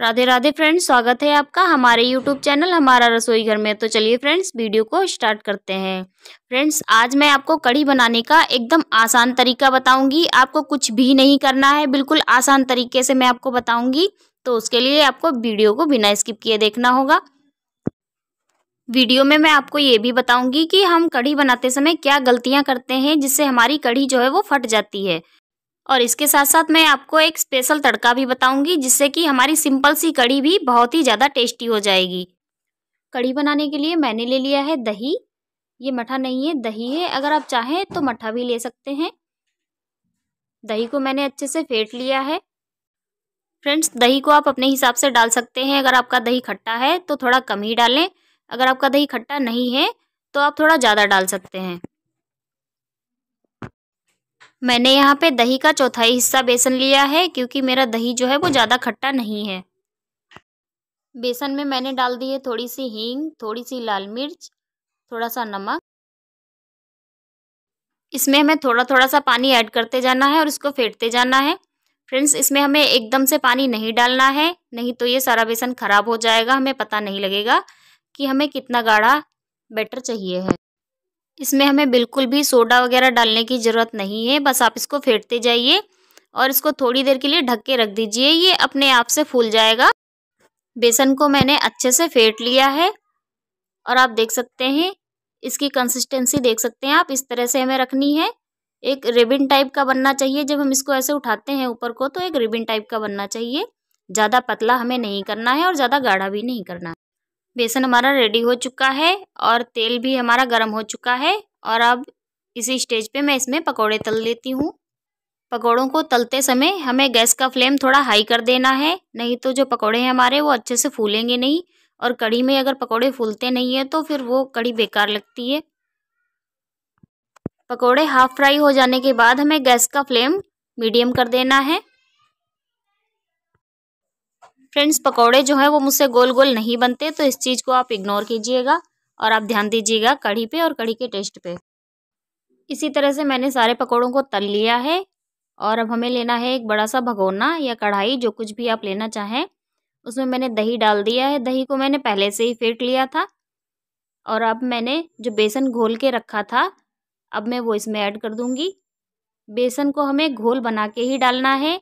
Radhe Radhe friends स्वागत है आपका हमारे यूट्यूब चैनल हमारा रसोई घर में तो चलिए फ्रेंड्स वीडियो को स्टार्ट करते हैं फ्रेंड्स आज मैं आपको कढ़ी बनाने का एकदम आसान तरीका बताऊंगी आपको कुछ भी नहीं करना है बिल्कुल आसान तरीके से मैं आपको बताऊंगी तो उसके लिए आपको वीडियो को बिना स्किप किए देखना होगा वीडियो में मैं आपको ये भी बताऊंगी कि हम कढ़ी बनाते समय क्या गलतियां करते हैं जिससे हमारी कढ़ी जो है वो फट जाती है और इसके साथ साथ मैं आपको एक स्पेशल तड़का भी बताऊंगी जिससे कि हमारी सिंपल सी कड़ी भी बहुत ही ज़्यादा टेस्टी हो जाएगी कड़ी बनाने के लिए मैंने ले लिया है दही ये मठा नहीं है दही है अगर आप चाहें तो मठा भी ले सकते हैं दही को मैंने अच्छे से फेंट लिया है फ्रेंड्स दही को आप अपने हिसाब से डाल सकते हैं अगर आपका दही खट्टा है तो थोड़ा कम ही डालें अगर आपका दही खट्टा नहीं है तो आप थोड़ा ज़्यादा डाल सकते हैं मैंने यहाँ पे दही का चौथाई हिस्सा बेसन लिया है क्योंकि मेरा दही जो है वो ज़्यादा खट्टा नहीं है बेसन में मैंने डाल दी है थोड़ी सी हींग थोड़ी सी लाल मिर्च थोड़ा सा नमक इसमें हमें थोड़ा थोड़ा सा पानी ऐड करते जाना है और इसको फेंटते जाना है फ्रेंड्स इसमें हमें एकदम से पानी नहीं डालना है नहीं तो ये सारा बेसन ख़राब हो जाएगा हमें पता नहीं लगेगा कि हमें कितना गाढ़ा बैटर चाहिए है इसमें हमें बिल्कुल भी सोडा वगैरह डालने की ज़रूरत नहीं है बस आप इसको फेंटते जाइए और इसको थोड़ी देर के लिए ढक के रख दीजिए ये अपने आप से फूल जाएगा बेसन को मैंने अच्छे से फेंट लिया है और आप देख सकते हैं इसकी कंसिस्टेंसी देख सकते हैं आप इस तरह से हमें रखनी है एक रिबिन टाइप का बनना चाहिए जब हम इसको ऐसे उठाते हैं ऊपर को तो एक रिबिन टाइप का बनना चाहिए ज़्यादा पतला हमें नहीं करना है और ज़्यादा गाढ़ा भी नहीं करना बेसन हमारा रेडी हो चुका है और तेल भी हमारा गर्म हो चुका है और अब इसी स्टेज पे मैं इसमें पकोड़े तल लेती हूँ पकोड़ों को तलते समय हमें गैस का फ्लेम थोड़ा हाई कर देना है नहीं तो जो पकोड़े हैं हमारे वो अच्छे से फूलेंगे नहीं और कढ़ी में अगर पकोड़े फूलते नहीं है तो फिर वो कढ़ी बेकार लगती है पकोड़े हाफ़ फ्राई हो जाने के बाद हमें गैस का फ्लेम मीडियम कर देना है फ्रेंड्स पकौड़े जो है वो मुझसे गोल गोल नहीं बनते तो इस चीज़ को आप इग्नोर कीजिएगा और आप ध्यान दीजिएगा कढ़ी पे और कढ़ी के टेस्ट पे इसी तरह से मैंने सारे पकौड़ों को तल लिया है और अब हमें लेना है एक बड़ा सा भगोना या कढ़ाई जो कुछ भी आप लेना चाहें उसमें मैंने दही डाल दिया है दही को मैंने पहले से ही फेंट लिया था और अब मैंने जो बेसन घोल के रखा था अब मैं वो इसमें ऐड कर दूँगी बेसन को हमें घोल बना के ही डालना है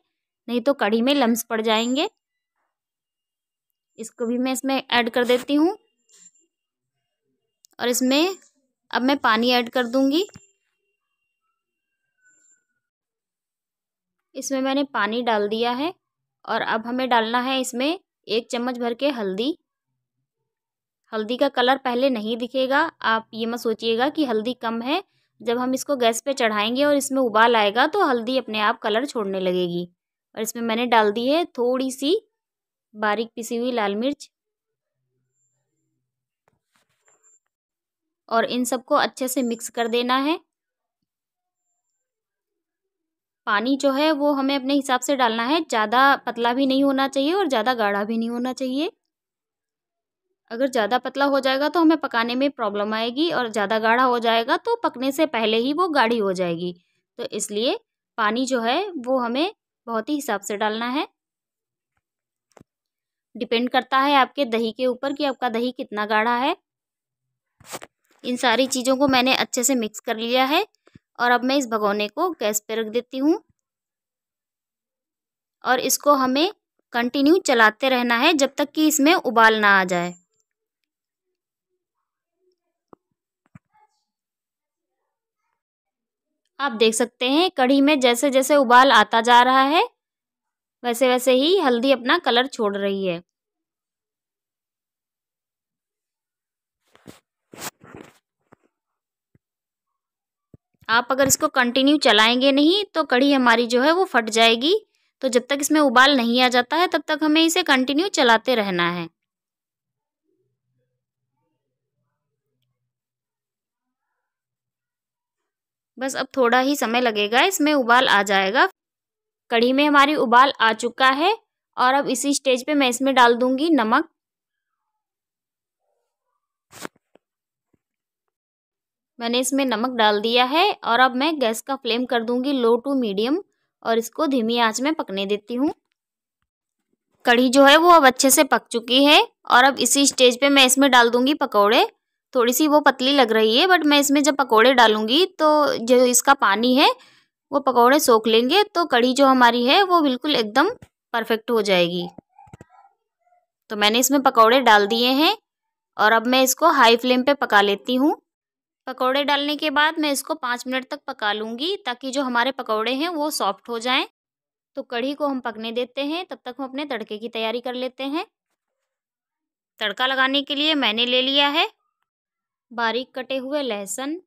नहीं तो कढ़ी में लम्स पड़ जाएंगे इसको भी मैं इसमें ऐड कर देती हूँ और इसमें अब मैं पानी ऐड कर दूंगी इसमें मैंने पानी डाल दिया है और अब हमें डालना है इसमें एक चम्मच भर के हल्दी हल्दी का कलर पहले नहीं दिखेगा आप ये मत सोचिएगा कि हल्दी कम है जब हम इसको गैस पे चढ़ाएंगे और इसमें उबाल आएगा तो हल्दी अपने आप कलर छोड़ने लगेगी और इसमें मैंने डाल दी है थोड़ी सी बारीक पिसी हुई लाल मिर्च और इन सबको अच्छे से मिक्स कर देना है पानी जो है वो हमें अपने हिसाब से डालना है ज़्यादा पतला भी नहीं होना चाहिए और ज़्यादा गाढ़ा भी नहीं होना चाहिए अगर ज़्यादा पतला हो जाएगा तो हमें पकाने में प्रॉब्लम आएगी और ज़्यादा गाढ़ा हो जाएगा तो पकने से पहले ही वो गाढ़ी हो जाएगी तो इसलिए पानी जो है वो हमें बहुत ही हिसाब से डालना है डिपेंड करता है आपके दही के ऊपर कि आपका दही कितना गाढ़ा है इन सारी चीज़ों को मैंने अच्छे से मिक्स कर लिया है और अब मैं इस भगोने को गैस पे रख देती हूँ और इसको हमें कंटिन्यू चलाते रहना है जब तक कि इसमें उबाल ना आ जाए आप देख सकते हैं कढ़ी में जैसे जैसे उबाल आता जा रहा है वैसे वैसे ही हल्दी अपना कलर छोड़ रही है आप अगर इसको कंटिन्यू चलाएंगे नहीं तो कढ़ी हमारी जो है वो फट जाएगी तो जब तक इसमें उबाल नहीं आ जाता है तब तक हमें इसे कंटिन्यू चलाते रहना है बस अब थोड़ा ही समय लगेगा इसमें उबाल आ जाएगा कढ़ी में हमारी उबाल आ चुका है और अब इसी स्टेज पे मैं इसमें डाल दूंगी नमक मैंने इसमें नमक डाल दिया है और अब मैं गैस का फ्लेम कर दूंगी लो टू मीडियम और इसको धीमी आंच में पकने देती हूँ कढ़ी जो है वो अब अच्छे से पक चुकी है और अब इसी स्टेज पे मैं इसमें डाल दूंगी पकौड़े थोड़ी सी वो पतली लग रही है बट मैं इसमें जब पकौड़े डालूंगी तो जो इसका पानी है वो पकौड़े सोख लेंगे तो कढ़ी जो हमारी है वो बिल्कुल एकदम परफेक्ट हो जाएगी तो मैंने इसमें पकौड़े डाल दिए हैं और अब मैं इसको हाई फ्लेम पे पका लेती हूँ पकौड़े डालने के बाद मैं इसको पाँच मिनट तक पका लूँगी ताकि जो हमारे पकौड़े हैं वो सॉफ्ट हो जाएं तो कढ़ी को हम पकने देते हैं तब तक हम अपने तड़के की तैयारी कर लेते हैं तड़का लगाने के लिए मैंने ले लिया है बारीक कटे हुए लहसुन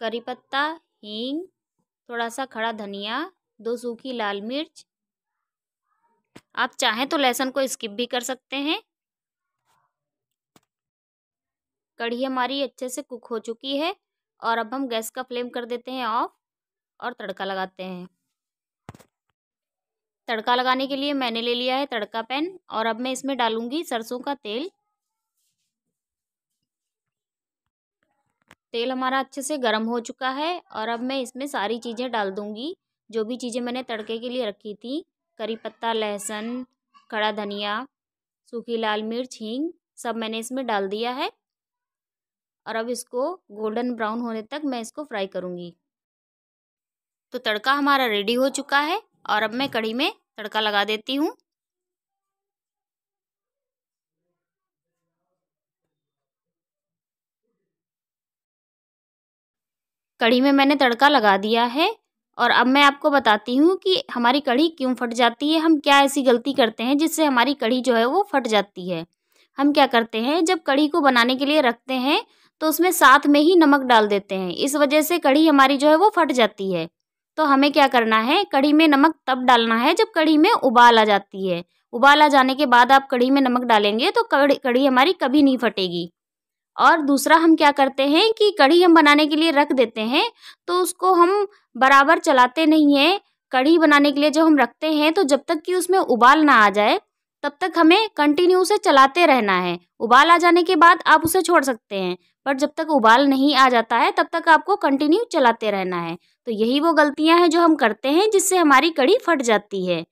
करी पत्ता हींग थोड़ा सा खड़ा धनिया दो सूखी लाल मिर्च आप चाहें तो लहसुन को स्किप भी कर सकते हैं कढ़ी हमारी अच्छे से कुक हो चुकी है और अब हम गैस का फ्लेम कर देते हैं ऑफ और तड़का लगाते हैं तड़का लगाने के लिए मैंने ले लिया है तड़का पैन और अब मैं इसमें डालूंगी सरसों का तेल तेल हमारा अच्छे से गर्म हो चुका है और अब मैं इसमें सारी चीज़ें डाल दूँगी जो भी चीज़ें मैंने तड़के के लिए रखी थी करी पत्ता लहसुन खड़ा धनिया सूखी लाल मिर्च हींग सब मैंने इसमें डाल दिया है और अब इसको गोल्डन ब्राउन होने तक मैं इसको फ्राई करूँगी तो तड़का हमारा रेडी हो चुका है और अब मैं कढ़ी में तड़का लगा देती हूँ कढ़ी में मैंने तड़का लगा दिया है और अब मैं आपको बताती हूँ कि हमारी कढ़ी क्यों फट जाती है हम क्या ऐसी गलती करते हैं जिससे हमारी कढ़ी जो है वो फट जाती है हम क्या करते हैं जब कढ़ी को बनाने के लिए रखते हैं तो उसमें साथ में ही नमक डाल देते हैं इस वजह से कढ़ी हमारी जो है वो फट जाती है तो हमें क्या करना है कढ़ी में नमक तब डालना है जब कढ़ी में उबाल आ जाती है उबाल आ जाने के बाद आप कढ़ी में नमक डालेंगे तो कढ़ी हमारी कभी नहीं फटेगी और दूसरा हम क्या करते हैं कि कढ़ी हम बनाने के लिए रख देते हैं तो उसको हम बराबर चलाते नहीं हैं कढ़ी बनाने के लिए जब हम रखते हैं तो जब तक कि उसमें उबाल ना आ जाए तब तक हमें कंटिन्यू उसे चलाते रहना है उबाल आ जाने के बाद आप उसे छोड़ सकते हैं पर जब तक उबाल नहीं आ जाता है तब तक आपको कंटिन्यू चलाते रहना है तो यही वो गलतियां हैं जो हम करते हैं जिससे हमारी कढ़ी फट जाती है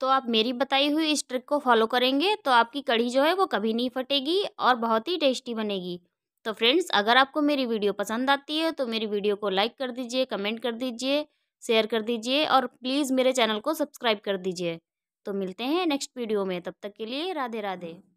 तो आप मेरी बताई हुई इस ट्रिक को फॉलो करेंगे तो आपकी कढ़ी जो है वो कभी नहीं फटेगी और बहुत ही टेस्टी बनेगी तो फ्रेंड्स अगर आपको मेरी वीडियो पसंद आती है तो मेरी वीडियो को लाइक कर दीजिए कमेंट कर दीजिए शेयर कर दीजिए और प्लीज़ मेरे चैनल को सब्सक्राइब कर दीजिए तो मिलते हैं नेक्स्ट वीडियो में तब तक के लिए राधे राधे